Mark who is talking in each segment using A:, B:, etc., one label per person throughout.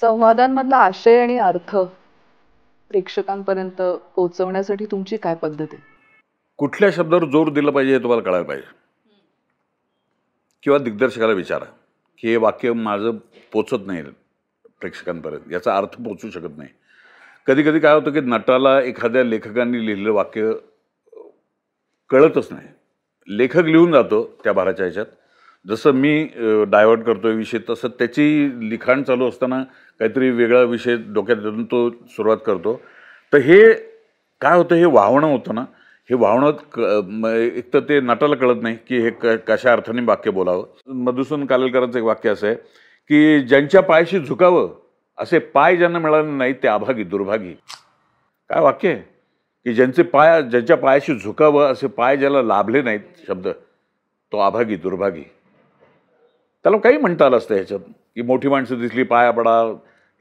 A: संवादांमधला आशय आणि अर्थ प्रेक्षकांपर्यंत पोहोचवण्यासाठी तुमची काय पद्धत आहे
B: कुठल्या शब्दावर जोर दिला पाहिजे हे तुम्हाला कळायला पाहिजे किंवा दिग्दर्शकाला विचारा की हे वाक्य माझं पोचत नाही प्रेक्षकांपर्यंत याचा अर्थ पोचू शकत नाही कधी कधी काय होतं की नटाला एखाद्या लेखकांनी लिहिलेलं वाक्य कळतच नाही लेखक लिहून जातो त्या भाराच्या ह्याच्यात जसं मी डायवर्ट करतो आहे विषय तसं त्याची लिखाण चालू असताना काहीतरी वेगळा विषय डोक्यात देऊन तो सुरुवात करतो तर हे काय होतं हे वावणं होतं ना हे वाहणं क एक तर ते नाटाला कळत नाही की हे क कशा अर्थाने वाक्य बोलावं मधुसून कालेलकरांचं एक वाक्य असं आहे की ज्यांच्या पायाशी झुकावं असे पाय ज्यांना मिळाले नाही ते आभागी दुर्भागी काय वाक्य आहे की ज्यांचे पाय ज्यांच्या पायाशी झुकावं असे पाय ज्याला लाभले नाहीत शब्द तो आभागी दुर्भागी त्याला काही म्हणता आलं असतं ह्याच्यात की मोठी माणसं दिसली पाया पडा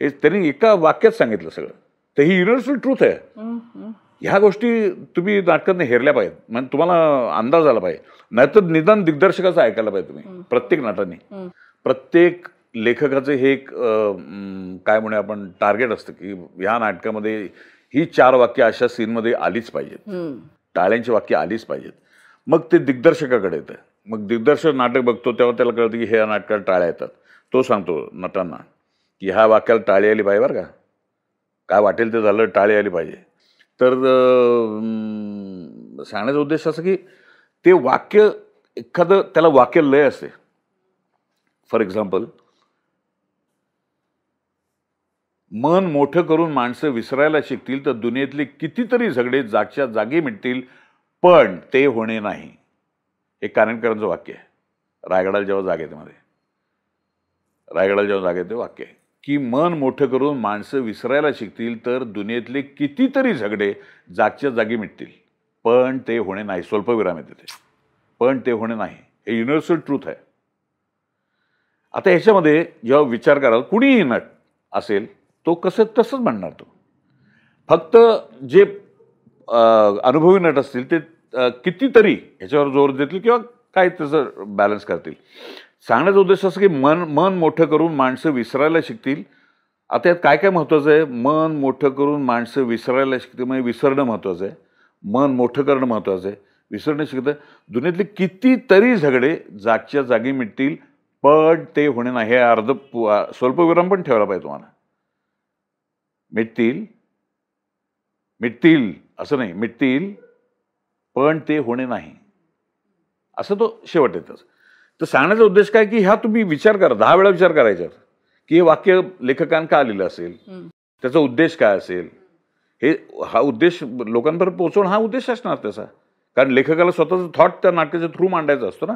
B: हे त्यांनी एका वाक्यात सांगितलं सगळं तर ही युनिव्हर्सल ट्रूथ
C: आहे
B: ह्या गोष्टी तुम्ही नाटकातनं हेरल्या पाहिजेत म्हणजे तुम्हाला अंदाज आला पाहिजे नाहीतर निदान दिग्दर्शकाचं ऐकायला पाहिजे तुम्ही प्रत्येक नाटाने प्रत्येक लेखकाचं हे एक काय म्हणूया आपण टार्गेट असतं की ह्या नाटकामध्ये ही चार वाक्य अशा सीनमध्ये आलीच पाहिजेत टाळ्यांची वाक्य आलीच पाहिजेत मग ते दिग्दर्शकाकडे येतं मग दिग्दर्शक नाटक बघतो तेव्हा त्याला कळतं की हे ह्या नाटकाला टाळ्या येतात तो सांगतो नटांना की ह्या वाक्याला टाळी आली पाहिजे बरं का काय वाटेल ते झालं टाळी आली पाहिजे तर सांगण्याचा उद्देश असं की ते वाक्य एखादं त्याला वाक्य लय असते फॉर एक्झाम्पल मन मोठं करून माणसं विसरायला शिकतील तर दुनियेतले कितीतरी झगडे जागच्या जागी मिटतील पण ते होणे नाही एक कारणकरांचं वाक्य आहे रायगडाला जेव्हा जाग येते मध्ये रायगडाला जेव्हा जागेत येते वाक्य आहे की मन मोठं करून माणसं विसरायला शिकतील तर दुनियेतले कितीतरी झगडे जागच्या जागी मिटतील पण ते होणे नाही स्वल्पविराम येते ते पण ते होणे नाही हे युनिव्हर्सल ट्रूथ आहे आता ह्याच्यामध्ये जेव्हा विचार कराल कुणीही नट असेल तो कसं तसंच म्हणणार तो फक्त जे अनुभवी नट असतील ते कितीतरी ह्याच्यावर जोर देतील किंवा काय त्याचं बॅलन्स करतील सांगण्याचा उद्देश असं की मन मन मोठं करून माणसं विसरायला शिकतील आता यात काय काय महत्त्वाचं आहे मन मोठं करून माणसं विसरायला शिकतील म्हणजे विसरणं महत्त्वाचं आहे मन मोठं करणं महत्त्वाचं आहे विसरणं शिकतं दुनियेतले कितीतरी झगडे जागच्या जागी मिटतील पण ते होणे नाही हे अर्ध स्वल्पविराम पण ठेवायला पाहिजे तुम्हाला मिटतील मिटतील असं नाही मिटतील पण ते होणे नाही असं तो शेवट येतच तर सांगण्याचा उद्देश काय की ह्या तुम्ही विचार करा दहा वेळा विचार करायचा की हे वाक्य लेखकान का आलेलं असेल त्याचा उद्देश काय असेल हे हा उद्देश लोकांपर्यंत पोहोचवणं हा उद्देश असणार त्याचा कारण लेखकाला स्वतःचा थॉट त्या नाटकाच्या थ्रू मांडायचा असतो ना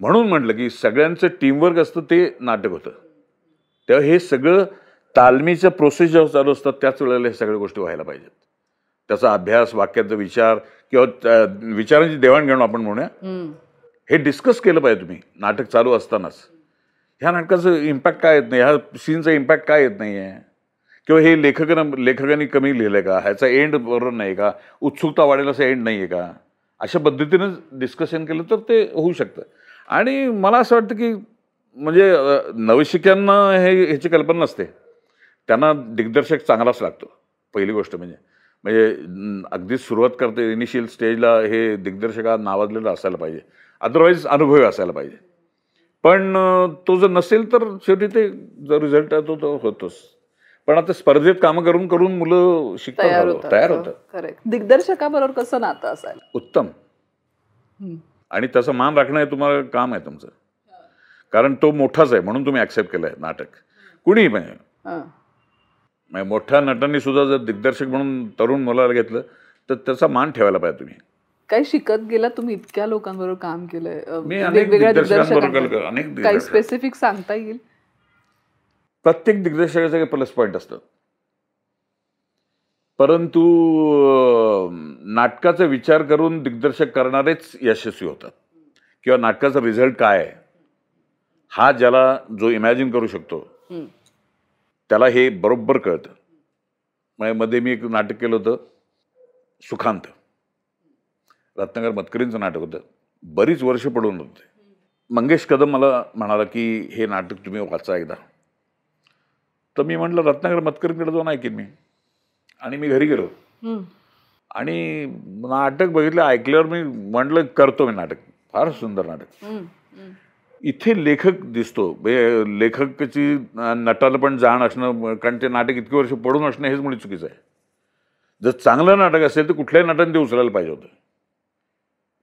B: म्हणून म्हटलं की सगळ्यांचं टीमवर्क असतं ते नाटक होतं तेव्हा हे सगळं तालमीचं प्रोसेस जेव्हा चालू असतात त्याच वेळेला हे सगळ्या गोष्टी व्हायला पाहिजेत त्याचा अभ्यास वाक्याचा विचार किंवा विचारांची देवाणघेवाण आपण म्हणूया हे डिस्कस केलं पाहिजे तुम्ही नाटक चालू असतानाच ह्या नाटकाचं इम्पॅक्ट काय येत नाही ह्या सीनचा इम्पॅक्ट काय येत नाही आहे किंवा हे लेखक लेखकांनी कमी लिहिलं आहे का ह्याचा एंड बरोबर नाही का उत्सुकता वाढेल असं एंड नाही आहे का अशा पद्धतीनं डिस्कशन केलं तर ते होऊ शकतं आणि मला असं वाटतं की म्हणजे नवशिक्यांना हे ह्याची कल्पना नसते त्यांना दिग्दर्शक चांगलाच लागतो पहिली गोष्ट म्हणजे म्हणजे अगदी सुरुवात करते इनिशियल स्टेजला हे दिग्दर्शका नावाजलेलं असायला पाहिजे अदरवाईज अनुभवी असायला पाहिजे पण तो जर नसेल तर शेवटी ते जो रिझल्ट आहे तो तो होतोच पण आता स्पर्धेत कामं करून करून मुलं शिकतात तयार दिग्दर्शका
A: हो, दिग्दर्शकाबरोबर कसं नातं असायला
B: उत्तम आणि त्याचं मान राखणं हे तुम्हाला काम आहे तुमचं कारण तो मोठाच आहे म्हणून तुम्ही ऍक्सेप्ट केलंय नाटक कुणीही म्हणजे म्हणजे मोठ्या नटांनी सुद्धा जर दिग्दर्शक म्हणून तरुण मुलाला घेतलं तर त्याचा मान ठेवायला पाहिजे तुम्ही
A: काय शिकत गेला तुम्ही इतक्या लोकांबरोबर काम केलंय म्हणजे
B: अनेक काही स्पेसिफिक
A: सांगता येईल
B: प्रत्येक दिग्दर्शकाचे काही प्लस पॉईंट असतात परंतु नाटकाचा विचार करून दिग्दर्शक करणारेच यशस्वी होतात किंवा नाटकाचा रिझल्ट काय आहे हा ज्याला जो इमॅजिन करू शकतो त्याला हे बरोबर कळतं म्हणजे मध्ये मी एक नाटक केलं होतं सुखांत रत्नागर मतकरींचं नाटक होतं बरीच वर्ष पडून होते मंगेश कदम मला म्हणाला की हे नाटक तुम्ही वाचा एकदा तर मी म्हटलं रत्नागर मतकरींकडे जाऊन ऐकेन मी आणि मी घरी गेलो आणि नाटक बघितलं ऐकल्यावर मी म्हटलं करतो मी नाटक फार सुंदर नाटक इथे लेखक दिसतो लेखकाची नटाला पण जाण असणं कारण ते नाटक इतकी वर्ष पडून असणं हेच मुळी चुकीचं आहे जर चांगलं नाटक असेल तर कुठल्याही नाटकाने ते उचलायला पाहिजे होतं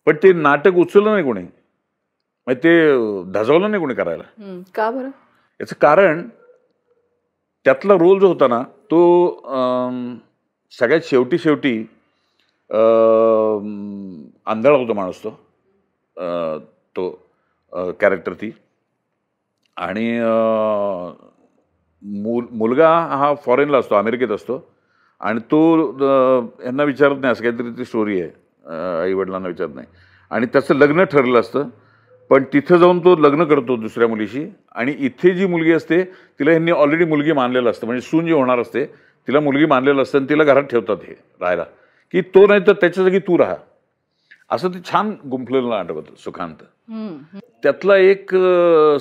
B: पण ते नाटक उचललं नाही कोणी म्हणजे ते धजवलं नाही कोणी करायला का बरं याचं कारण त्यातला रोल जो होता ना तो सगळ्यात शेवटी शेवटी आंधळा होता माणूस तो तो कॅरेक्टर ती आणि मुल मुलगा हा फॉरेनला असतो अमेरिकेत असतो आणि तो यांना विचारत नाही असं काहीतरी ती स्टोरी आहे आईवडिलांना विचारत नाही आणि त्याचं लग्न ठरलं असतं पण तिथं जाऊन तो लग्न करतो दुसऱ्या मुलीशी आणि इथे जी मुलगी असते तिला ह्यांनी ऑलरेडी मुलगी मानलेलं असतं म्हणजे सून जी होणार असते तिला मुलगी मानलेलं असतं आणि तिला घरात ठेवतात हे राहायला की तो नाही तर त्याच्या जागी तू राहा असं ते छान गुंफलेलं आठवत सुखांत त्यातला एक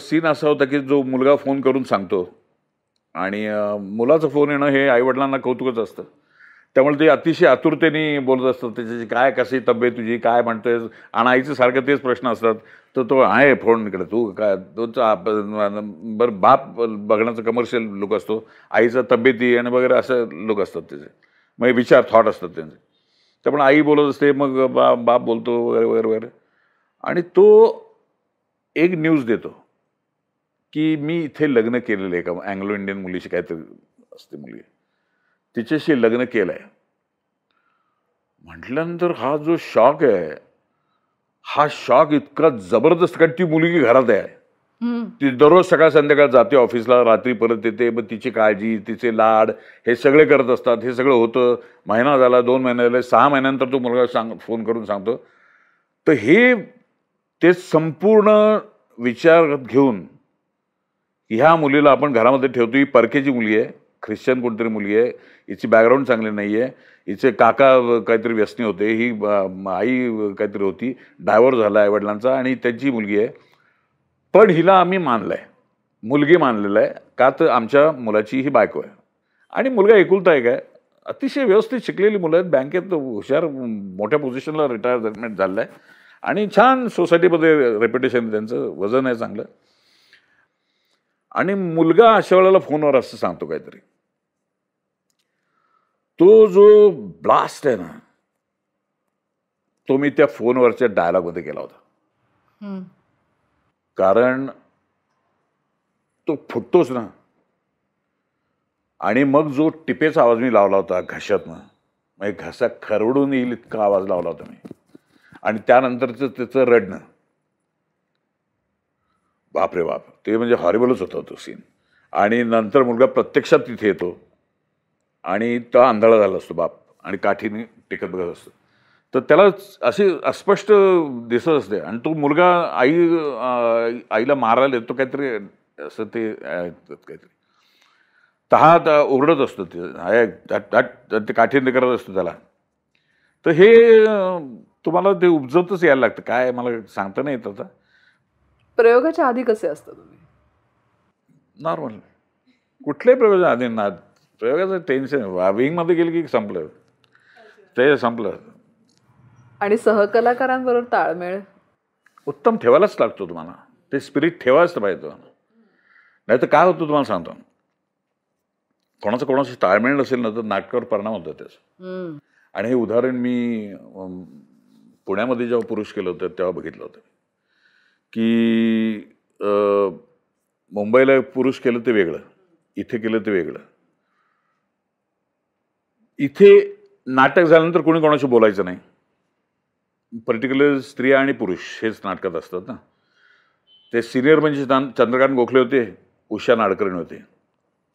B: सीन असा होता की जो मुलगा फोन करून सांगतो आणि मुलाचं फोन येणं हे आईवडिलांना कौतुकच असतं त्यामुळे ते अतिशय आतुरतेने बोलत असतात त्याच्याची काय कशी तब्येत तुझी काय म्हणतोय आणि आईचं सारखं तेच प्रश्न असतात तर तो आहे फोन इकडे तू काय तो बरं बाप बघण्याचा कमर्शियल लोक असतो आईचा तब्येती आणि वगैरे असं लोक असतात त्याचे मग विचार थॉट असतात त्यांचे त्यामुळे आई बोलत असते मग बा बाप बोलतो वगैरे वगैरे वगैरे आणि तो एक न्यूज देतो की मी इथे लग्न केलेलं आहे का अँग्लो इंडियन मुलीशी काहीतरी असते मुली तिच्याशी लग्न केलं आहे म्हटल्यानंतर हा जो शॉक आहे हा शॉक इतका जबरदस्त कारण ती मुलगी घरात आहे ती दररोज सकाळ संध्याकाळ जाते ऑफिसला रात्री परत येते मग तिची काळजी तिचे लाड हे सगळे करत असतात हे सगळं होतं महिना झाला दोन महिना झाले सहा महिन्यानंतर तो मुलगा सांग फोन करून सांगतो तर हे ते संपूर्ण विचार घेऊन ह्या मुलीला आपण घरामध्ये ठेवतो ही परकेची मुली आहे ख्रिश्चन कोणतरी मुली आहे हिची बॅकग्राऊंड चांगली नाही आहे हिचे काका काहीतरी व्यसनी होते ही आई काहीतरी होती डायव्हर्स झाला वडिलांचा आणि त्याची मुलगी आहे पण हिला आम्ही मानलं आहे मुलगी मानलेलं आहे का तर आमच्या मुलाची ही बायको आहे आणि मुलगा एकुलता एक आहे अतिशय व्यवस्थित शिकलेली मुलं आहेत बँकेत हुशार मोठ्या पोझिशनला रिटायरमेंट झालेलं आहे आणि छान सोसायटीमध्ये रेप्युटेशन त्यांचं वजन आहे चांगलं आणि मुलगा अशा वेळेला फोनवर असं सांगतो काहीतरी तो जो ब्लास्ट आहे ना तो मी त्या फोनवरच्या डायलॉगमध्ये केला
C: होता
B: कारण तो फुटतोच ना आणि मग जो टिपेचा आवाज मी लावला होता घशातनं म्हणजे घसा खरवडून येईल इतका आवाज लावला होता मी आणि त्यानंतरचं त्याचं रडणं बापरे बाप ते म्हणजे हॉरेबलच होता तो सीन आणि नंतर मुलगा प्रत्यक्षात तिथे येतो आणि तो आंधळा झाला असतो बाप आणि काठीने टिकत बघत असतो तर त्याला असे अस्पष्ट दिसत असते आणि तो मुलगा आई आईला मारायला येतो काहीतरी असं ते काहीतरी तहात ओरडत असतो ते ते काठीने करत असतो त्याला तर हे तुम्हाला ते उपजतच यायला लागतं काय मला सांगता नाही येत आता
A: प्रयोगाच्या आधी कसे असतात तुम्ही
B: नॉर्मल कुठल्याही प्रयोगाच्या आधी ना प्रयोगाचं टेन्शन विंगमध्ये गेलं की संपलं ते संपलं
A: आणि सहकलाकारांबरोबर ताळमेळ
B: उत्तम ठेवायलाच लागतो तुम्हाला ते स्पिरिट ठेवायच पाहिजे नाही तर काय होतं तुम्हाला सांगतो कोणाचं कोणाशी ताळमेळ नसेल ना तर नाटकावर परिणाम होतो
C: त्याचा
B: आणि हे उदाहरण मी पुण्यामध्ये जेव्हा पुरुष केलं होतं तेव्हा बघितलं होतं की मुंबईला पुरुष केलं ते वेगळं इथे केलं ते वेगळं इथे नाटक झाल्यानंतर कोणी कोणाशी बोलायचं नाही पर्टिक्युलर स्त्रिया आणि पुरुष हेच नाटकात असतात ना ते सिनियर म्हणजे चंद्रकांत गोखले होते उषा नाडकर्णी होते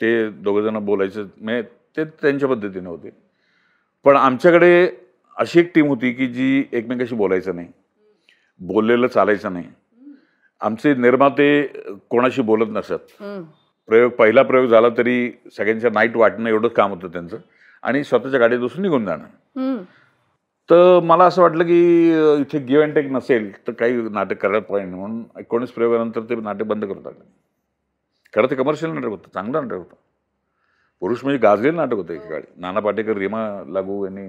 B: ते दोघंजणं बोलायचं म्हणजे ते त्यांच्या पद्धतीने होते पण आमच्याकडे अशी एक टीम होती की जी एकमेकाशी बोलायचं नाही बोललेलं चालायचं नाही आमचे निर्माते कोणाशी बोलत नसत प्रयोग पहिला प्रयोग झाला तरी सगळ्यांच्या नाईट वाटणं एवढंच काम होतं त्यांचं आणि स्वतःच्या गाडीत बसून निघून जाणं तर मला असं वाटलं की इथे गिव्ह अँड टेक नसेल तर काही नाटक करायला पाहिजे म्हणून एकोणीस फेब्रुवारीनंतर ते नाटक बंद करून टाकलं खरं ते कमर्शियल नाटक होतं चांगलं नाटक होतं पुरुष म्हणजे गाजलेलं नाटक होतं एका काळी हो. नाना पाटेकर रीमा लागू यांनी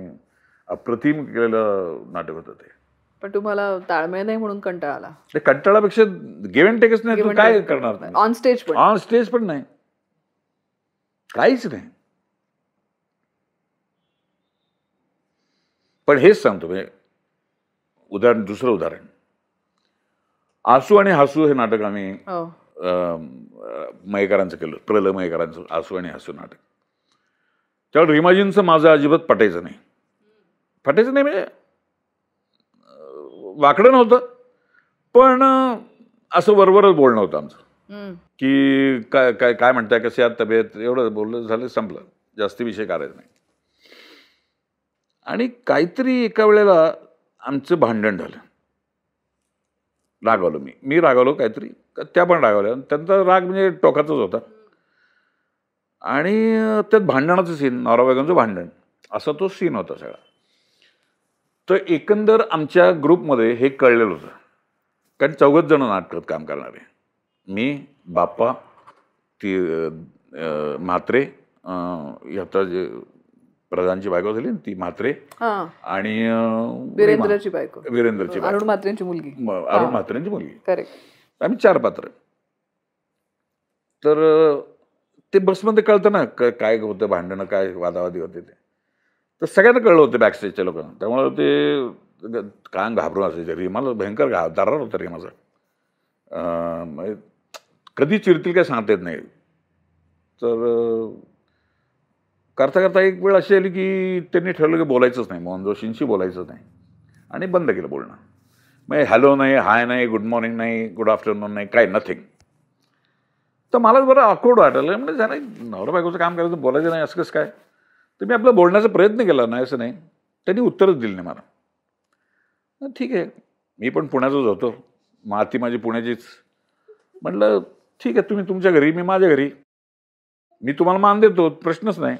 B: अप्रतिम केलेलं नाटक होतं ते
A: पण तुम्हाला ताळमेळ नाही म्हणून कंटाळा आला
B: ते कंटाळापेक्षा गिव्ह अँड टेकच नाही काय करणार ऑन स्टेज ऑन स्टेज पण नाही काहीच नाही पण हेच सांगतो मी म्हणजे उदाहरण दुसरं उदाहरण आसू आणि हसू हे नाटक आम्ही हो. मयेकरांचं केलं प्रल मयेकरांचं आसू आणि हसू नाटक त्यावेळेस रिमाजींचं माझं अजिबात पटायचं नाही पटायचं नाही म्हणजे वाकडं नव्हतं पण असं वरवरच बोलणं होतं
C: आमचं
B: की काय काय काय म्हणताय कसे आहात तब्येत एवढं बोललं झालं संपलं जास्ती विषय करायचं नाही आणि काहीतरी एका वेळेला आमचं भांडण झालं रागावलो मी मी रागावलो काहीतरी त्या पण रागावल्या त्यांचा राग म्हणजे टोकाचाच होता आणि त्यात भांडणाचं सीन नवरा भांडण असा तो सीन होता सगळा तर एकंदर आमच्या ग्रुपमध्ये हे कळलेलं होतं कारण चौघच जण नाटकात काम करणारे मी बाप्पा ती म्हात्रे ह्याचा जे प्रधानची बायको झाली ती म्हात्रे आणि वीरेंद्रची
A: बायको वीरेंद्रची अरुण म्हात्रेंची मुलगी अरुण म्हात्रेंची मुलगी करेक्ट
B: आम्ही चार पात्र तर ते बसमध्ये कळतं ना काय होतं भांडणं काय वादावादी होते ते तर सगळ्यांना कळलं होतं बॅकस्टेजच्या लोकांना त्यामुळे ते काम घाबरून असायचे रिमाला भयंकर घा दरार होता रिमाचा म्हणजे कधी चिरतील काय सांगता येत नाही तर करता करता एक वेळ अशी आली की त्यांनी ठरवलं की बोलायचंच नाही मोहन जोशींशी बोलायचं नाही आणि बंद केलं बोलणं मग हॅलो नाही हाय नाही गुड मॉर्निंग नाही गुड आफ्टरनून नाही काय नथिंग तर मलाच बरं अकोड वाटलं म्हणजे झालं नवरा बायकोचं काम करायचं बोलायचं नाही असं कसं काय तर मी आपलं बोलण्याचा प्रयत्न केला नाही असं नाही त्यांनी उत्तरच दिलं नाही मला ठीक आहे मी पण पुण्याचाच होतो माती माझी पुण्याचीच म्हटलं ठीक आहे तुम्ही तुमच्या घरी मी माझ्या घरी मी तुम्हाला मान देतो प्रश्नच नाही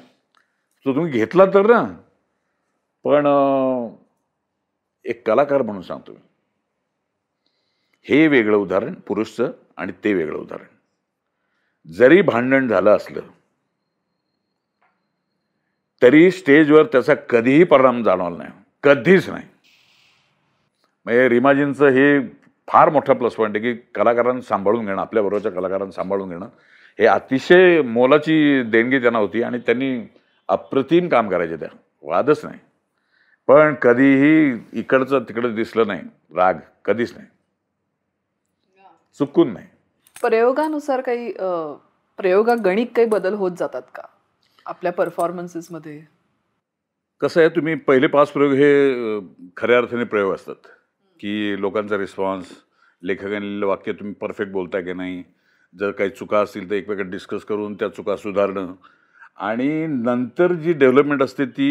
B: तो तुम्ही घेतला तर ना पण एक कलाकार म्हणून सांगतो मी हे वेगळं उदाहरण पुरुषचं आणि ते वेगळं उदाहरण जरी भांडण झालं असलं तरी स्टेजवर त्याचा कधीही परिणाम जाणवला नाही कधीच नाही म्हणजे रिमाजींचं हे फार मोठा प्लस पॉईंट आहे की कलाकारांना सांभाळून घेणं आपल्याबरोबरच्या कलाकारांना सांभाळून घेणं हे अतिशय मोलाची देणगी त्यांना होती आणि त्यांनी अप्रतिम काम करायचे त्या वादच नाही पण कधीही इकडचं तिकडं दिसलं नाही राग कधीच नाही चुकून नाही
A: प्रयोगानुसार काही प्रयोगा गणित काही बदल होत जातात का आपल्या परफॉर्मन्सेसमध्ये
B: कसं आहे तुम्ही पहिले पाच प्रयोग हे खऱ्या अर्थाने प्रयोग असतात की लोकांचा रिस्पॉन्स लेखकाने वाक्य तुम्ही परफेक्ट बोलताय की नाही जर काही चुका असतील तर एकमेकात डिस्कस करून त्या चुका सुधारणं आणि नंतर जी डेव्हलपमेंट असते ती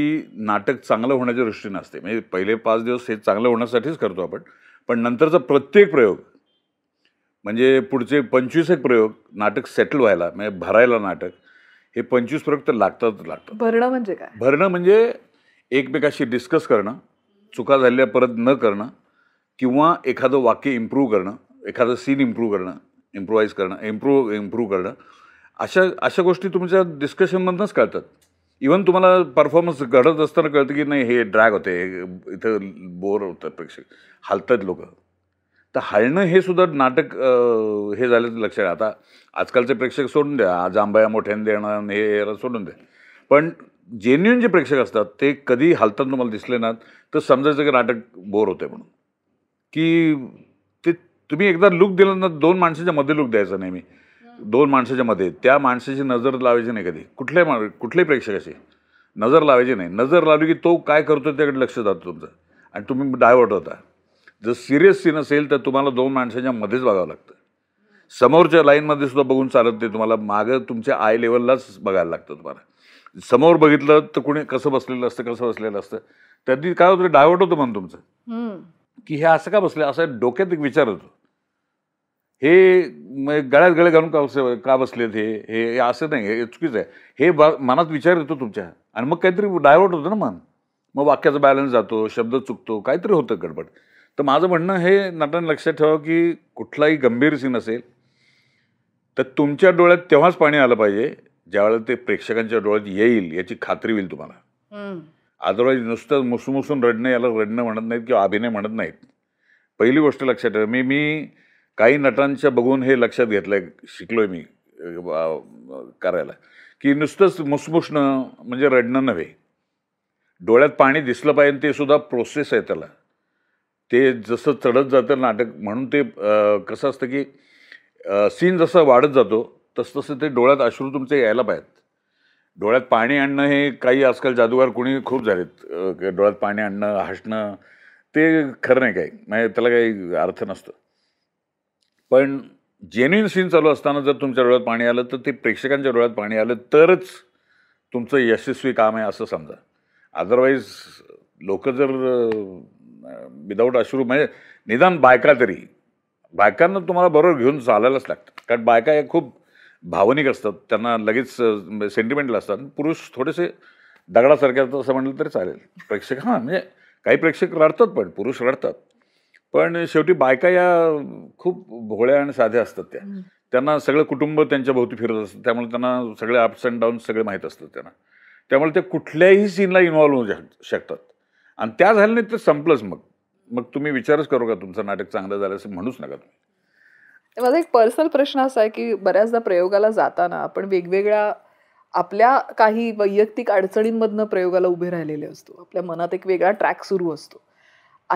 B: नाटक चांगलं होण्याच्या दृष्टीनं असते म्हणजे पहिले पाच दिवस हे चांगलं होण्यासाठीच करतो आपण पण नंतरचा प्रत्येक प्रयोग म्हणजे पुढचे पंचवीस एक प्रयोग नाटक सेटल व्हायला म्हणजे भरायला नाटक हे पंचवीस प्रयोग तर लागतात लागतात
A: भरणं म्हणजे काय
B: भरणं म्हणजे एकमेकाशी डिस्कस करणं चुका झाल्या परत न करणं किंवा एखादं वाक्य इम्प्रूव्ह करणं एखादं सीन इम्प्रूव्ह करणं इम्प्रोवाईज करणं इम्प्रूव्ह इम्प्रूव्ह करणं अशा अशा गोष्टी तुमच्या डिस्कशनमधनंच कळतात इवन तुम्हाला परफॉर्मन्स घडत असताना कळतं की नाही हे ड्रॅग होते इथं बोर होतात प्रेक्षक हलतात लोक तर हालणं हे सुद्धा नाटक हे झालं लक्षात आता आजकालचे प्रेक्षक सोडून द्या जांभया मोठ्याने देणं हे सोडून द्या पण जेन्युन जे प्रेक्षक असतात ते कधी हालताना तुम्हाला दिसले नाहीत तर समजायचं की नाटक बोर होते म्हणून की ते तुम्ही एकदा लुक दिलं ना दोन माणसाच्या मध्ये लुक द्यायचा नेहमी दोन माणसाच्या मध्ये त्या माणसाची नजर लावायची नाही कधी कुठल्या मा कुठल्याही प्रेक्षकाची नजर लावायची नाही नजर लावली की तो काय करतो त्याकडे लक्ष जातो तुमचं आणि तुम्ही डायवर्ट होता जर सिरियस सीन असेल तर तुम्हाला दोन माणसाच्या मध्येच बघावं लागतं समोरच्या लाईनमध्ये सुद्धा बघून चालत नाही तुम्हाला मागं तुमच्या आय लेवललाच बघायला लागतं तुम्हाला समोर बघितलं तर कुणी कसं बसलेलं असतं कसं बसलेलं असतं त्यांनी काय होतं डायवर्ट होतं म्हणून
C: तुमचं
B: की हे असं का बसलं असं डोक्यात एक विचार होतो हे गळ्यात गळे घालून का का बसलेत हे हे असं नाही हे चुकीचं आहे हे मनात विचार येतो तुमच्या आणि मग काहीतरी डायवर्ट होतं ना मन मग वाक्याचा बॅलन्स जातो शब्द चुकतो काहीतरी होतं गडबड तर माझं म्हणणं हे नाटकांनी लक्षात ठेवा की कुठलाही गंभीर सीन असेल तर तुमच्या डोळ्यात तेव्हाच पाणी आलं पाहिजे ज्यावेळेला ते प्रेक्षकांच्या डोळ्यात येईल याची खात्री होईल तुम्हाला अदरवाईज नुसतं मुसूमुसून रडणं याला रडणं म्हणत नाहीत किंवा अभिनय म्हणत नाहीत पहिली गोष्ट लक्षात ठेवा मी मी काही नटांच्या बघून हे लक्षात घेतलं आहे शिकलो आहे मी करायला की नुसतंच मुसमुसणं म्हणजे रडणं नव्हे डोळ्यात पाणी दिसलं पाहिजे ते सुद्धा प्रोसेस आहे त्याला ते जसं चढत जातं नाटक म्हणून ते कसं असतं की सीन जसं वाढत जातो तसं तसं ते डोळ्यात अश्रू तुमचे यायला पाहिजेत डोळ्यात पाणी आणणं हे काही आजकाल जादूगार कोणी खूप झालेत डोळ्यात पाणी आणणं हसणं ते खरं नाही काही म्हणजे त्याला काही अर्थ नसतं पण जेन्युईन सीन चालू असताना जर तुमच्या डोळ्यात पाणी आलं तर ते प्रेक्षकांच्या डोळ्यात पाणी आलं तरच तुमचं यशस्वी काम आहे असं समजा अदरवाईज लोक जर विदाऊट अश्रू म्हणजे निदान बायका तरी बायकांना तुम्हाला बरोबर घेऊन चालायलाच लागतं कारण बायका हे खूप भावनिक असतात त्यांना लगेच सेंटिमेंटल असतात पुरुष थोडेसे दगडासारखे असतात असं म्हटलं तरी चालेल प्रेक्षक हां म्हणजे काही प्रेक्षक रडतात पण पुरुष रडतात पण शेवटी बायका या खूप भोळ्या आणि साध्या असतात त्या त्यांना सगळं कुटुंब त्यांच्या भोवती फिरत असतं त्यामुळे त्यांना सगळे अप्स अँड डाऊन सगळे माहीत असतात त्यांना त्यामुळे ते कुठल्याही सीनला इन्व्हॉल्व होऊ शकतात आणि त्या झाल्याने ते संपलंच मग मग तुम्ही विचारच करू का तुमचं नाटक चांगलं झालं असं म्हणूच नका तुम्ही
A: माझा एक पर्सनल प्रश्न असा आहे की बऱ्याचदा प्रयोगाला जाताना आपण वेगवेगळ्या आपल्या काही वैयक्तिक अडचणींमधनं प्रयोगाला उभे राहिलेले असतो आपल्या मनात एक वेगळा ट्रॅक सुरू असतो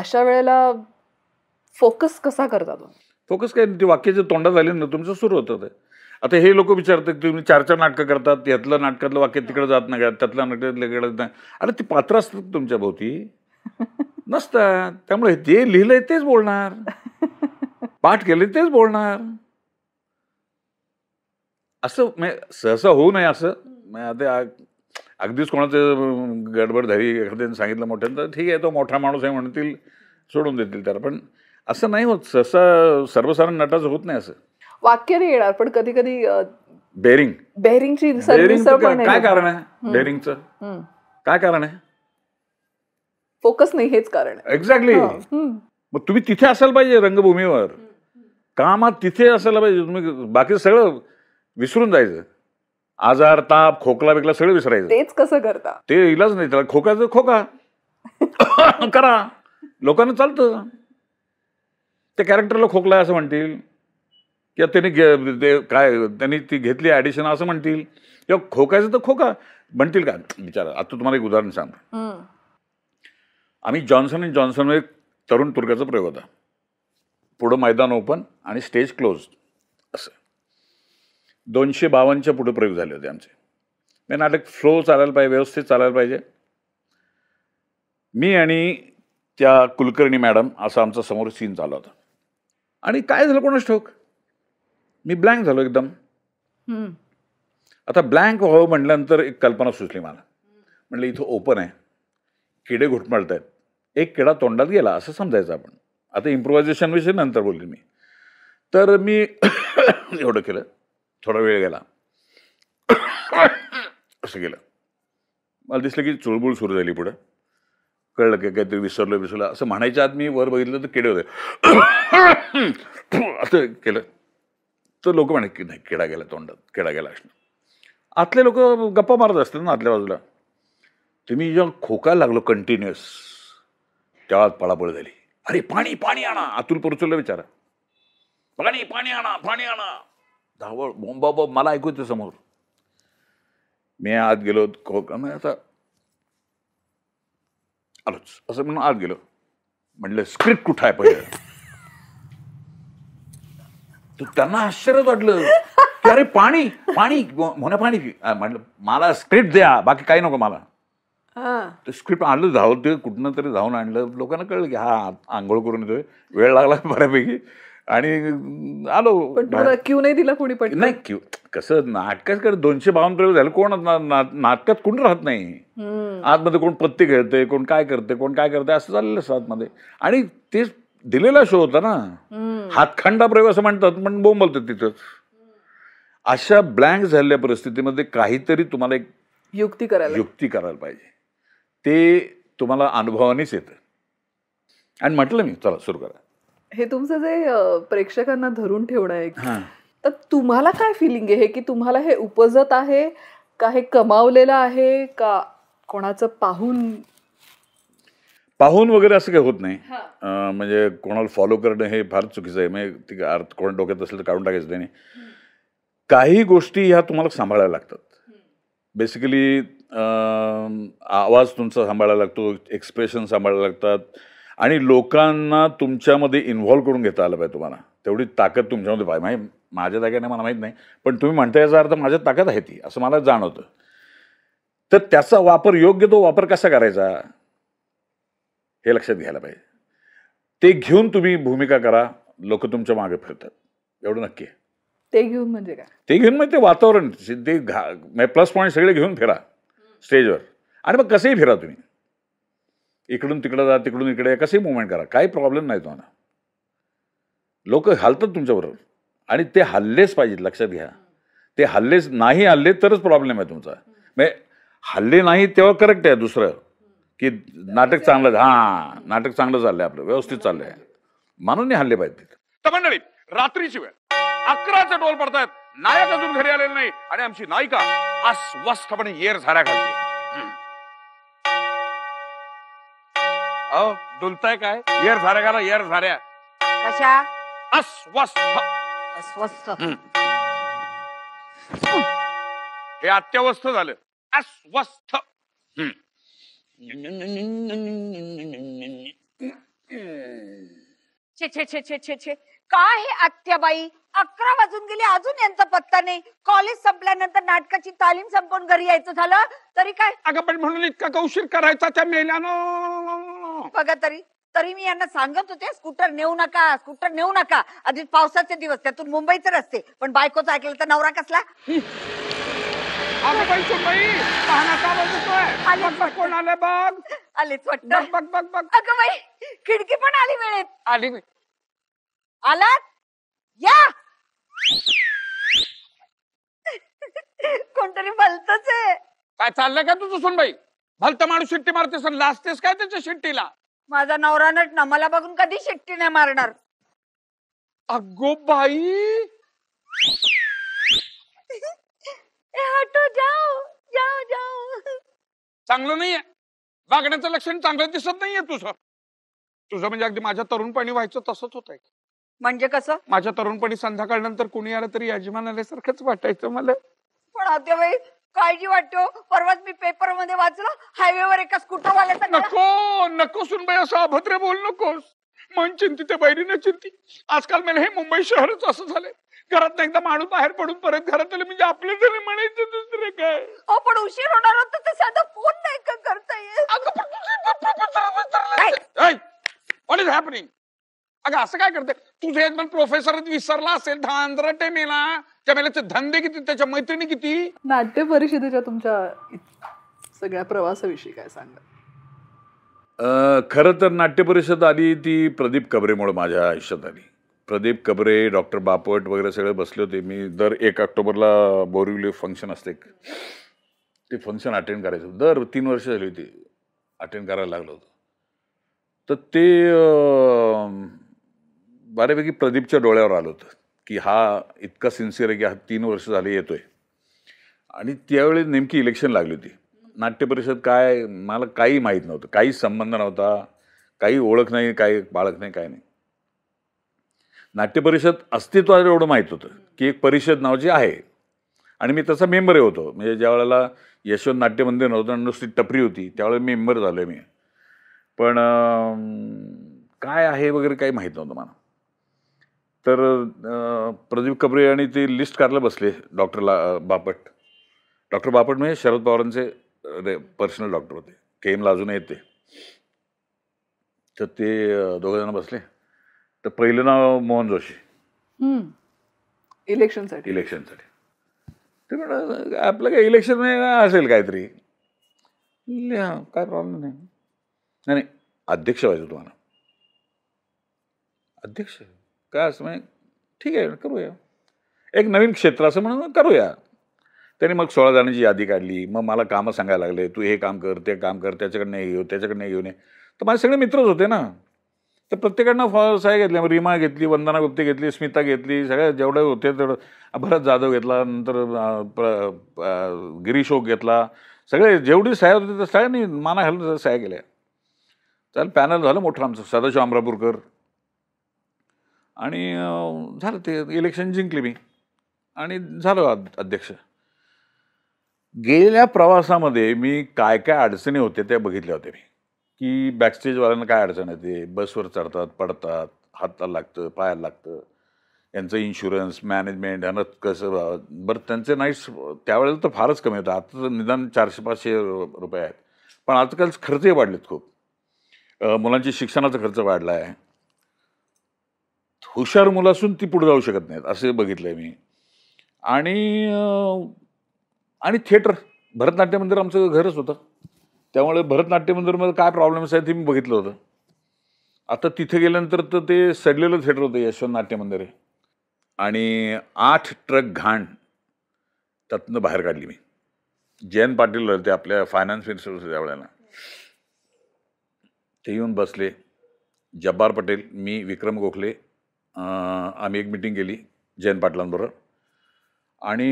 A: अशा वेळेला फोकस कसा करता तो
B: फोकस काय ते वाक्याच्या तोंडात झाली ना तुमचं सुरू होतं ते आता हे लोक विचारतात तुम्ही चार चार नाटकं करतात यातलं नाटकातलं वाक्य हो. तिकडे जात नाही त्यातलं नाटकातलं तिकडे जात नाही अरे ती पात्र असतात तुमच्या भोवती
C: नसतात
B: त्यामुळे जे लिहिलंय तेच बोलणार पाठ केले तेच बोलणार असं सहसा होऊ नये असं आता अगदीच कोणाचं गडबड धरी एखाद्याने सांगितलं मोठ्यांदा ठीक आहे तो मोठा माणूस आहे म्हणतील सोडून देतील त्याला पण असं नाही होत सहसा सर्वसाधारण नटाचं होत नाही असं
A: वाक्य नाही येणार पण कधी कधी बेरिंग बेरिंगची काय कारण आहे बेरिंगच काय कारण आहे फोकस नाही हेच कारण एक्झॅक्टली
B: मग तुम्ही तिथे असायला पाहिजे रंगभूमीवर कामात तिथे असायला पाहिजे तुम्ही बाकी सगळं विसरून जायचं आजार ताप खोकला बिकला सगळं विसरायचं
A: तेच कसं करता
B: ते इलाज नाही त्याला खोकायचं खोका
A: करा
B: लोकांना चालतं त्या कॅरेक्टरला खोकला असं म्हणतील किंवा त्यांनी ते काय त्यांनी ती घेतली ॲडिशन असं म्हणतील किंवा खोकायचं तर खोका म्हणतील का विचारा आता तुम्हाला एक उदाहरण सांग आम्ही जॉन्सन अँड एक तरुण तुर्क्याचा प्रयोग होता पुढं मैदान ओपन आणि स्टेज क्लोज असं दोनशे बावनच्या पुढे प्रयोग झाले होते आमचे मी नाटक फ्लो चालायला पाहिजे व्यवस्थित चालायला पाहिजे मी आणि त्या कुलकर्णी मॅडम असा आमचा समोर सीन चालू होता आणि काय झालं कोणाच ठोक मी ब्लँक झालो एकदम आता ब्लँक व्हावं म्हटल्यानंतर एक कल्पना सुचली मला म्हटलं इथं ओपन आहे किडे घुटमळत आहेत एक किडा तोंडात गेला असं समजायचं आपण आता इम्प्रोव्हायझेशनविषयी नंतर बोलली मी तर मी एवढं केलं थोडा वेळ गेला असं केलं मला दिसलं की चुळबुळ सुरू झाली पुढं कळलं की काहीतरी विसरलो विसरलं असं म्हणायच्या आत मी वर बघितलं तर केडे होते असं केलं तर लोक म्हणे की नाही केडा गेला तोंडात केडा गेला असणं आतले लोक गप्पा मारत असतात ना आतल्या बाजूला तुम्ही जेव्हा खोकायला लागलो कंटिन्युअस तेव्हा पळापळ झाली अरे पाणी पाणी आणा अतुल पोरचूला विचारा
C: पाणी पाणी आणा पाणी आणा
B: धावळ बोंबा मला ऐकू येतं समोर मी आत गेलो खो आता आलोच असं म्हणून आत गेलो म्हणलं स्क्रिप्ट कुठं आहे पहिलं त्यांना आश्चर्यच वाटलं की अरे पाणी पाणी म्हणा पाणी म्हटलं मला स्क्रिप्ट द्या बाकी काही नको मला ते स्क्रिप्ट आणलं धावत कुठनं तरी धावून आणलं लोकांना कळलं की हा आंघोळ करून येतोय वेळ लागला बऱ्यापैकी आणि आलो क्यू नाही दिला कोणी पण नाही क्यू कसं नाटकात दोनशे बावन्न प्रयोग झाले कोण नाटकात कोण राहत नाही आतमध्ये कोण पत्ते खेळते कोण काय करते कोण काय करते असं चाललेलं असतं आतमध्ये आणि ते दिलेला शो होता
C: ना
B: हातखंडा प्रयोग असं म्हणतात पण बोंबलतात तिथंच अशा ब्लँक झालेल्या परिस्थितीमध्ये काहीतरी तुम्हाला एक
A: युक्ती करायला
B: युक्ती करायला पाहिजे ते तुम्हाला अनुभवानेच येतं आणि म्हटलं मी चला सुरू करा
A: हे तुमचं जे प्रेक्षकांना धरून ठेवणं आहे तर तुम्हाला काय फिलिंग आहे की तुम्हाला हे उपजत आहे का हे कमावलेलं आहे का कोणाचं पाहून
B: पाहून वगैरे असं काही होत नाही म्हणजे कोणाला फॉलो करणं हे फार चुकीचं आहे म्हणजे अर्थ कोण डोक्यात असेल तर काढून टाकायचं नाही काही गोष्टी ह्या तुम्हाला सांभाळायला लागतात बेसिकली आवाज तुमचा सांभाळायला लागतो एक्सप्रेशन सांभाळायला लागतात आणि लोकांना तुमच्यामध्ये इन्व्हॉल्व्ह करून घेता आलं पाहिजे तुम्हाला तेवढी ताकद तुमच्यामध्ये पाहिजे माहिती माझ्या ताकद मला माहीत नाही पण तुम्ही म्हणता याचा अर्थ माझ्या ताकद आहे ती असं मला जाणवतं तर त्याचा वापर योग्य तो वापर कसा करायचा हे लक्षात घ्यायला पाहिजे ते घेऊन तुम्ही भूमिका करा लोक तुमच्या मागे फिरतात एवढं नक्की
A: ते घेऊन म्हणजे काय
B: ते घेऊन म्हणजे ते वातावरण ते घा प्लस म्हणजे पॉईंट सगळे घेऊन फिरा स्टेजवर आणि मग कसंही फिरा तुम्ही इकडून तिकडं जा तिकडून इकडे कसंही मुवमेंट करा काही प्रॉब्लेम नाही तुम्हाला लोक हलतात तुमच्याबरोबर आणि ते हल्लेच पाहिजेत लक्षात घ्या ते हल्लेच नाही हल्ले तरच प्रॉब्लेम आहे तुमचा म्हणजे हल्ले नाही तेव्हा करेक्ट आहे दुसरं की नाटक चांगलं हां नाटक चांगलं चाललंय आपलं व्यवस्थित चाललंय मानून हल्ले पाहिजेत
C: तर मंडळी रात्रीची वेळ अकराचा डोल पडतायत नायक अजून घरी आलेले नाही आणि आमची नायिका अस्वस्थपणे येर झाल्या घालते अहो डुलताय काय येर झाऱ्या घाला येर झाऱ्या कशा अस्वस्थ अस्वस्थ हे अत्यवस्थ झालं अस्वस्थ छे छे छे छे छे छे काय आत्याबाई अकरा वाजून गेले अजून यांचा पत्ता नाही कॉलेज संपल्यानंतर नाटकाची तालीम संपवून घरी यायचं झालं तरी काय अगं पण म्हणून इतका कौशीर करायचा त्या मेल्यानं बघा तरी तरी मी यांना सांगत होते स्कूटर नेऊ नका स्कूटर नेऊ नका आधी पावसाचे दिवस त्यातून मुंबईचे रस्ते पण बायकोचं ऐकलं तर नवरा कसला कोण आलं बघ आले बघ बघ बघ बघ अगं बाई खिडकी पण आली वेळेत आली आलात या कोणतरी भलतच आहे काय चाललंय का तुझं सुनबाई भलत माणूस शिट्टी मारते सण लाजतेस काय त्याच्या शिट्टीला माझा नवरा नट ना मला बघून कधी शिट्टी नाही मारणार अगो बाई ए, हटो जाओ जाओ जाओ चांगलं नाहीये वागण्याचं लक्षण चांगलं दिसत नाहीये तुझं तुझं म्हणजे अगदी माझ्या तरुणपणी व्हायचं तसंच होत आहे म्हणजे कसं माझ्या तरुणपणी संध्याकाळनंतर कुणी आलं तरी यजमान आल्यासारखंच वाटायचं मला पण आता बाई काळजी वाटतो परवाच मी पेपर मध्ये वाचलं हायवेवर एका स्कूटर वाल्याचा नको नको सुन असं अभद्र बोल नकोस मन चिंती ते बैरी न चिंती आजकाल मला हे मुंबई शहरच असं झालंय घरात एकदा माणूस बाहेर पडून परत घरात आले म्हणजे आपले जरी म्हणायचं दुसरे काय अहो पण उशीर होणार ते साधा फोन नाही का करता येईल अगं असं काय करते तुझे एकदम प्रोफेसर विसरला असेल धांद्रटे मेला त्या मेल्याचे धंदे किती त्याच्या मैत्रिणी किती
A: नाट्य परिषदेच्या तुमच्या सगळ्या प्रवासाविषयी काय सांगा
B: खर तर नाट्य परिषद आली ती प्रदीप कबरेमुळे माझ्या आयुष्यात आली प्रदीप कबरे डॉक्टर बापट वगैरे सगळे बसले होते मी दर एक ऑक्टोबरला बोरिवले फंक्शन असते ते फंक्शन अटेंड करायचं दर तीन वर्ष झाली होती अटेंड करायला लागलो होतो तर ते बऱ्यापैकी प्रदीपच्या डोळ्यावर आलं होतं की हा इतका सिन्सिअर आहे की हा तीन वर्ष झाले येतोय आणि त्यावेळी नेमकी इलेक्शन लागली होती नाट्य परिषद काय मला काही माहीत नव्हतं काही संबंध नव्हता काही ओळख नाही काही बाळख नाही काय नाही नाट्य परिषद अस्तित्वाला एवढं माहीत होतं की एक परिषद नाव जे आहे आणि मी तसा मेंबरही होतो म्हणजे ज्या वेळेला यशवंत नाट्य मंदिर नव्हतं आणि नुसती टपरी होती त्यावेळेला मेंबर झालो मी पण काय आहे वगैरे काही माहीत नव्हतं मला तर प्रदीप कबरे आणि ती लिस्ट काढायला बसले डॉक्टर ला बापट डॉक्टर बापट म्हणजे शरद पवारांचे पर्सनल डॉक्टर होते के एम लाजून येते तर ते दोघंजणं बसले तर पहिलं नाव मोहन जोशी इलेक्शनसाठी इलेक्शनसाठी
C: ते म्हणा
B: आपलं काय इलेक्शन असेल काहीतरी
C: हां काय प्रॉब्लेम नाही
B: नाही अध्यक्ष व्हायचं तुम्हाला अध्यक्ष काय असं म्हणजे ठीक आहे करूया एक नवीन क्षेत्र असं म्हणून करूया त्याने मग सोळा जणांची यादी काढली मग मला कामं सांगायला लागले तू हे काम कर ते काम कर त्याच्याकडनं घेऊ त्याच्याकडनं घेऊ नये तर माझे सगळे मित्रच होते ना तर प्रत्येकानं सहाय्य आहे घेतले रीमा घेतली वंदना गुप्ते घेतली स्मिता घेतली सगळ्या जेवढे होते तेवढं भरत जाधव घेतला नंतर गिरीश ओक घेतला सगळे जेवढी सह्या होते तर सगळ्यांनी माना घालून सहाय्य केल्या चाल पॅनल झालं मोठं आमचं सदाशिव अमरापूरकर आणि झालं ते इलेक्शन जिंकले मी आणि झालो अध्यक्ष गेल्या प्रवासामध्ये मी काय काय अडचणी होते त्या बघितल्या होत्या मी की बॅकस्टेजवाल्यांना काय अडचण येते बसवर चढतात पडतात हाताला लागतं पायाला लागतं यांचं इन्शुरन्स मॅनेजमेंट ह्यानं कसं बरं त्यांचे नाही त्यावेळेला तर फारच कमी होतं आता तर निदान चारशे पाचशे रुपये आहेत पण आजकाल खर्चही वाढलेत खूप मुलांची शिक्षणाचा खर्च वाढला आहे हुशार मुलं असून ती पुढे जाऊ शकत नाहीत असे बघितलं आहे मी आणि आणि थिएटर भरतनाट्य मंदिर आमचं घरच होतं त्यामुळे भरतनाट्य मंदिरमध्ये काय प्रॉब्लेम्स आहेत ते मी बघितलं होतं आता तिथे गेल्यानंतर तर ते सडलेलं थिएटर होतं यशवंत नाट्य मंदिर आहे आणि आठ ट्रक घाण त्यातनं बाहेर काढली मी जयंत पाटील होते आपल्या फायनान्स मिनिस्टर होते त्यावेळेला ते येऊन बसले जब्बार पटेल मी विक्रम गोखले आम्ही एक मिटिंग केली जयंत पाटलांबरोबर आणि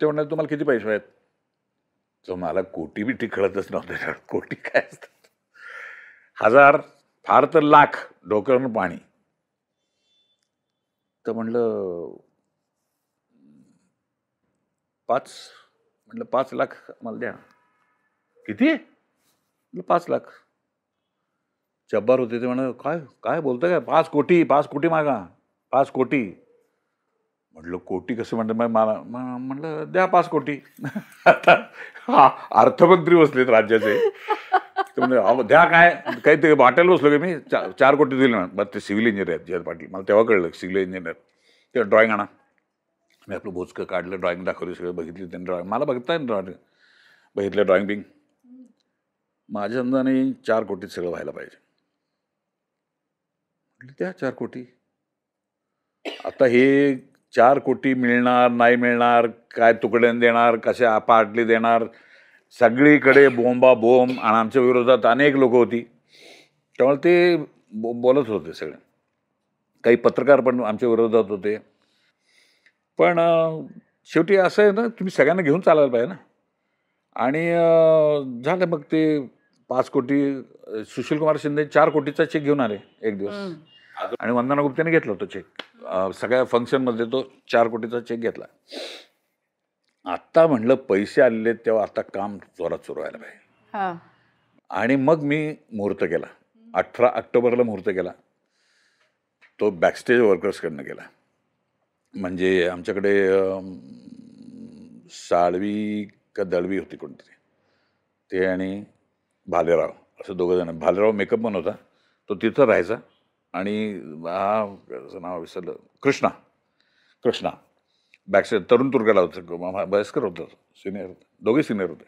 B: ते म्हणणार तुम्हाला किती पैसे आहेत तर मला कोटी बिटी कळतच नव्हते कोटी काय असतात हजार फार तर लाख डोक्यावर पाणी तर म्हटलं पाच म्हटलं पाच लाख मला द्या किती म्हटलं पाच लाख जब्बार होते ते म्हणा काय काय बोलतं काय पाच कोटी पाच कोटी मागा पाच कोटी म्हटलं कोटी कसं म्हणतं मग मला म्हटलं द्या पाच कोटी आता हा अर्थमंत्री बसलेत राज्याचे म्हणजे द्या काय काही ते वाटायला बसलो की मी चार चार कोटी दिले ना मग ते सिव्हिल इंजिनियर आहेत जयंत पाटील मला तेव्हा कळलं सिव्हिल इंजिनियर ते ड्रॉइंग आणा मी आपलं बोचकं काढलं ड्रॉइंग दाखवली सगळं बघितली त्यांनी ड्रॉईंग मला बघता येईल ड्रॉईंग बघितलं ड्रॉईंग बिंग माझ्या अंदाने चार कोटीत सगळं व्हायला पाहिजे म्हटलं द्या चार कोटी आता हे चार कोटी मिळणार नाही मिळणार काय तुकड्यान देणार कसे आपाटली देणार सगळीकडे बोंबा बोंब आणि आमच्या विरोधात अनेक लोक होती त्यामुळे ते बो बोलत होते सगळे काही पत्रकार पण आमच्या विरोधात होते पण शेवटी असं आहे ना तुम्ही सगळ्यांना घेऊन चालायला पाहिजे ना आणि झालं मग ते पाच कोटी सुशील कुमार शिंदे चार कोटीचा चेक घेऊन आले एक दिवस आणि वंदना गुप्तेने घेतला तो चेक सगळ्या फंक्शनमध्ये तो चार कोटीचा चेक घेतला आत्ता म्हणलं पैसे आलेले तेव्हा आता काम जोरात सुरू व्हायला
A: पाहिजे
B: आणि मग मी मुहूर्त केला अठरा ऑक्टोबरला मुहूर्त केला तो बॅकस्टेज वर्कर्सकडनं गेला म्हणजे आमच्याकडे साळवी का दळवी होती कोणतरी ते आणि भालेराव असं दोघं जण भालेराव मेकअप पण होता तो तिथं राहायचा आणि हा नाव विसरलं कृष्णा कृष्णा बॅकसाईड तरुण तुर्गाला होतं वयस्कर होतं सिनियर दोघे सिनियर होते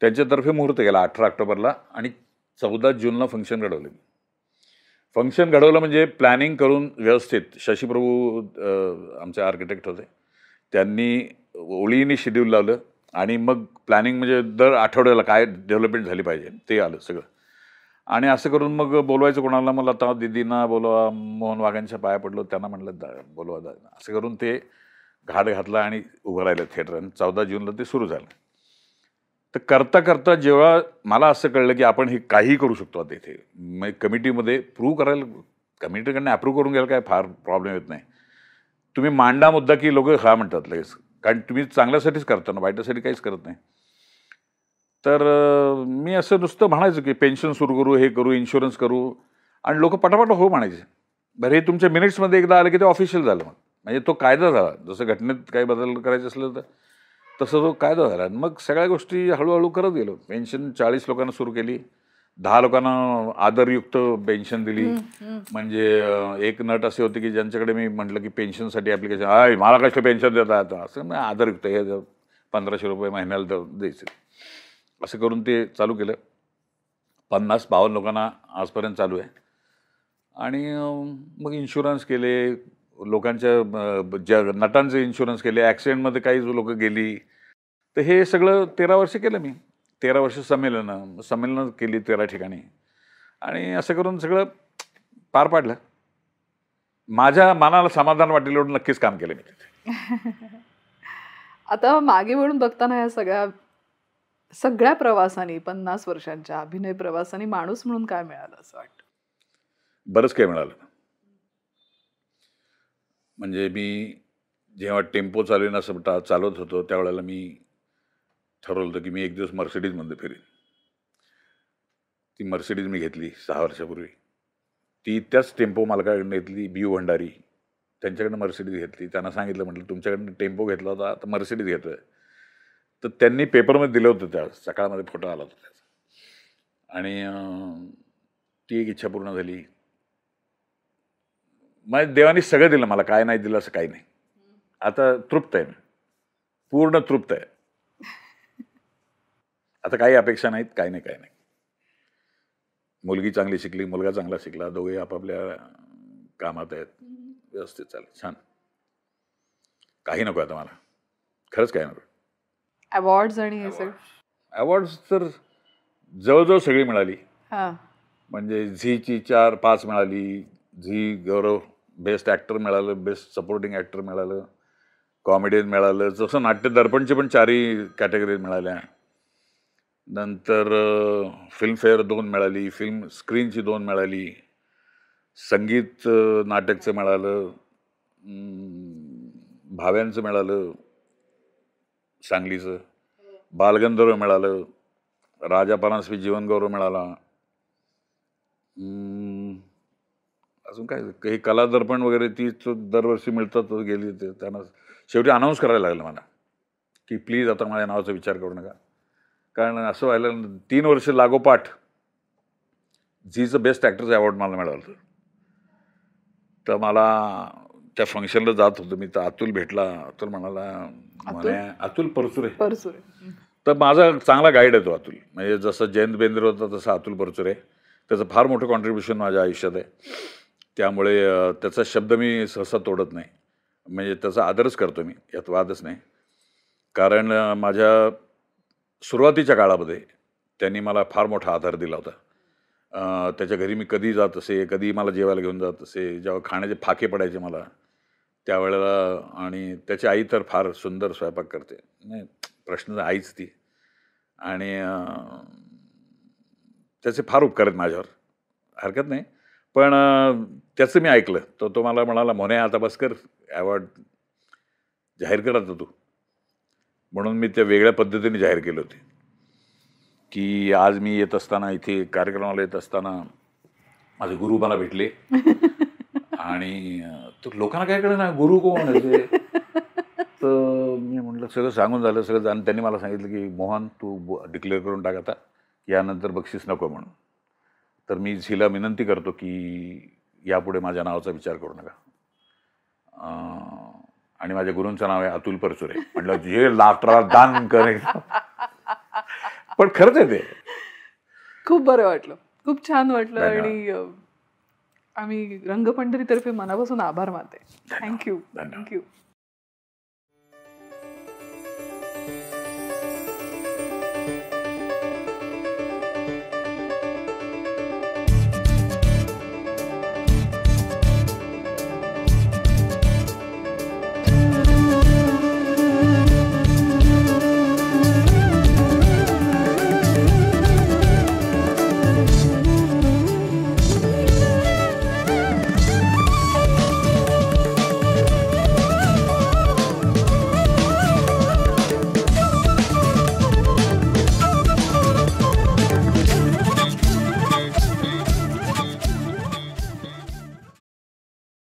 B: त्यांच्यातर्फे मुहूर्त गेला अठरा ऑक्टोबरला आणि चौदा जूनला फंक्शन घडवले फंक्शन घडवलं म्हणजे प्लॅनिंग करून व्यवस्थित शशीप्रभू आमचे आर्किटेक्ट होते त्यांनी ओळीने शेड्यूल लावलं आणि मग प्लॅनिंग म्हणजे दर आठवड्याला काय डेव्हलपमेंट झाली पाहिजे ते आलं सगळं आणि असं करून मग बोलवायचं कोणाला मला आता दिदींना बोलवा मोहन वाघांच्या पाया पडलो त्यांना म्हटलं दा बोलवा दा असं करून ते घाट घातला आणि उभं राहिलं थिएटर आणि चौदा जूनला ते सुरू झालं तर करता करता जेव्हा मला असं कळलं की आपण हे काहीही करू शकतो आता इथे मग कमिटीमध्ये प्रूव्ह करायला कमिटीकडनं अप्रूव्ह करून घ्यायला काय फार प्रॉब्लेम येत नाही तुम्ही मांडा मुद्दा की लोक हा म्हणतात लगेच कारण तुम्ही चांगल्यासाठीच करता ना वाईटासाठी काहीच करत नाही तर मी असं नुसतं म्हणायचं की पेन्शन सुरू करू हे करू इन्शुरन्स करू आणि लोक पटापट हो म्हणायचे बरं हे तुमच्या मिनिट्समध्ये एकदा आलं की ते ऑफिशियल झालं मग म्हणजे तो कायदा झाला जसं घटनेत काही बदल करायचे असलं तर तसं तो कायदा झाला मग सगळ्या गोष्टी हळूहळू करत गेलो पेन्शन चाळीस लोकांना सुरू केली दहा लोकांना आदरयुक्त पेन्शन दिली म्हणजे एक नट असे होते की ज्यांच्याकडे मी म्हटलं की पेन्शनसाठी ॲप्लिकेशन आय मला कसलं पेन्शन देता आता असं आदरयुक्त हे पंधराशे रुपये महिन्याला तर द्यायचे असं करून ते चालू केलं पन्नास बावन्न लोकांना आजपर्यंत चालू आहे आणि मग इन्शुरन्स केले लोकांच्या ज्या नटांचे इन्शुरन्स केले ॲक्सिडेंटमध्ये काही लोक गेली तर हे सगळं तेरा वर्ष केलं मी तेरा वर्ष संमेलनं संमेलनं केली तेरा ठिकाणी आणि असं करून सगळं पार पाडलं माझ्या मनाला समाधान वाटेल एवढं नक्कीच काम केलं मी तिथे
A: आता मागे म्हणून बघताना या सगळ्या सगळ्या प्रवासाने पन्नास वर्षांच्या अभिनय प्रवासाने माणूस म्हणून काय मिळालं असं वाटत
B: बरंच काय मिळालं म्हणजे मी जेव्हा टेम्पो असं चालवत होतो त्यावेळेला मी ठरवलं होतं की मी एक दिवस मर्सिडीजमध्ये फिरेन ती मर्सिडीज मी घेतली सहा वर्षापूर्वी ती त्याच टेम्पो मालकाकडून घेतली बी भंडारी त्यांच्याकडनं मर्सिडीज घेतली त्यांना सांगितलं म्हटलं तुमच्याकडनं टेम्पो घेतला होता आता मर्सिडीज घेतो आहे तर त्यांनी पेपरमध्ये दिलं होतं त्या सकाळमध्ये फोटो आला होता त्याचा आणि ती एक इच्छा पूर्ण झाली मग म्हणजे देवाने सगळं दिलं मला काय नाही दिलं असं काही नाही आता तृप्त आहे पूर्ण तृप्त आहे आता काही अपेक्षा नाहीत काही नाही काही नाही मुलगी चांगली शिकली मुलगा चांगला शिकला दोघे आपापल्या कामात आहेत व्यवस्थित चालेल छान काही नको आता मला खरंच काही नको
A: अवॉर्ड्स आणि
B: अवॉर्ड्स तर जवळजवळ सगळी मिळाली म्हणजे झीची चार पाच मिळाली झी गौरव बेस्ट ऍक्टर मिळालं बेस्ट सपोर्टिंग ऍक्टर मिळालं कॉमेडियन मिळालं जसं नाट्य दर्पणचे पण चारही कॅटेगरीज मिळाल्या नंतर फिल्मफेअर दोन मिळाली फिल्म स्क्रीनची दोन मिळाली संगीत नाटकचं मिळालं भाव्यांचं मिळालं सांगलीचं बालगंधर्व मिळालं राजा परांस्वी जीवनगौरव मिळाला अजून काय काही कलादर्पण वगैरे ती दरवर्षी मिळतात गेली ते त्यांना शेवटी अनाऊन्स करायला लागलं मला की प्लीज आता माझ्या नावाचा विचार करू नका कारण असं व्हायला तीन वर्ष लागोपाठ झीचं बेस्ट ॲक्टर्स अवॉर्ड मला मिळालं होतं तर मला त्या फंक्शनला जात होतो मी तर अतुल भेटला अतुल म्हणाला अतुल परचुरे परचुरे तर माझा चांगला गाईड आहे तो अतुल म्हणजे जसं जयंत बेंद्रे होता तसा अतुल परचुरे त्याचं फार मोठं कॉन्ट्रीब्युशन माझ्या आयुष्यात आहे त्यामुळे त्याचा शब्द मी सहसा तोडत नाही म्हणजे त्याचा आदरच करतो मी यात वादच नाही कारण माझ्या सुरुवातीच्या काळामध्ये त्यांनी मला फार मोठा आधार दिला होता त्याच्या घरी मी कधी जात असे कधी मला जेवायला घेऊन जात असे जेव्हा खाण्याचे फाके पडायचे मला त्यावेळेला आणि त्याची आई तर फार सुंदर स्वयंपाक करते नाही प्रश्न आईच ती आणि त्याचे फार उपकार आहेत माझ्यावर हरकत नाही पण त्याचं मी ऐकलं तर तो मला म्हणाला मोने आता बसकर ॲवॉर्ड जाहीर करत होतो म्हणून मी त्या वेगळ्या पद्धतीने जाहीर केले होते की आज मी येत असताना इथे कार्यक्रमाला येत असताना माझे गुरु मला भेटले आणि लोकांना काय कळलं ना गुरु कोण आहे तर मी म्हटलं सगळं सांगून झालं सगळं आणि त्यांनी मला सांगितलं की मोहन तू डिक्लेअर करून टाक आता यानंतर बक्षीस नको म्हणून तर मी झीला विनंती करतो की यापुढे माझ्या नावाचा विचार करू नका आणि माझ्या गुरुंचं नाव आहे अतुल परचुरे म्हटलं जे लाफ्टरला दान कर पण खरंच आहे ते
A: खूप बरं वाटलं खूप छान वाटलं आणि आम्ही रंगपंढरीतर्फे मनापासून आभार मानते थँक्यू थँक्यू